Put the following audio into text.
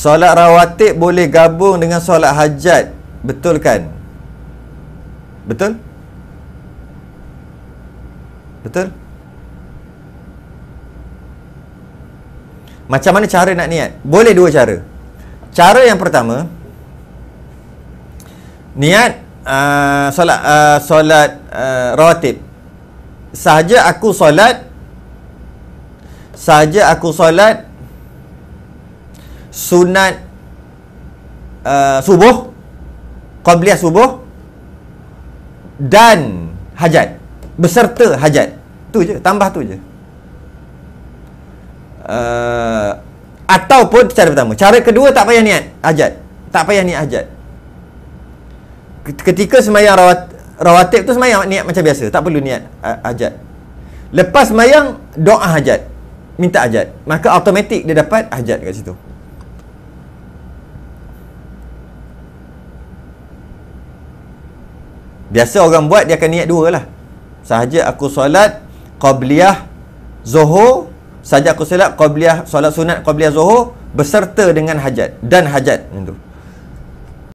Solat rawatib boleh gabung dengan solat hajat Betul kan? Betul? Betul? Macam mana cara nak niat? Boleh dua cara Cara yang pertama Niat uh, solat, uh, solat uh, rawatib Sahaja aku solat Sahaja aku solat sunat uh, subuh qabliyah subuh dan hajat beserta hajat tu je tambah tu je uh, ataupun cara pertama cara kedua tak payah niat hajat tak payah niat hajat ketika sembahyang rawat rawatib tu sembahyang niat macam biasa tak perlu niat uh, hajat lepas sembahyang doa hajat minta hajat maka automatik dia dapat hajat kat situ Biasa orang buat dia akan niat dua lah Sahaja aku solat Qabliyah zohor, Sahaja aku solat Qabliyah Solat sunat Qabliyah zohor, Berserta dengan hajat Dan hajat Itu hmm.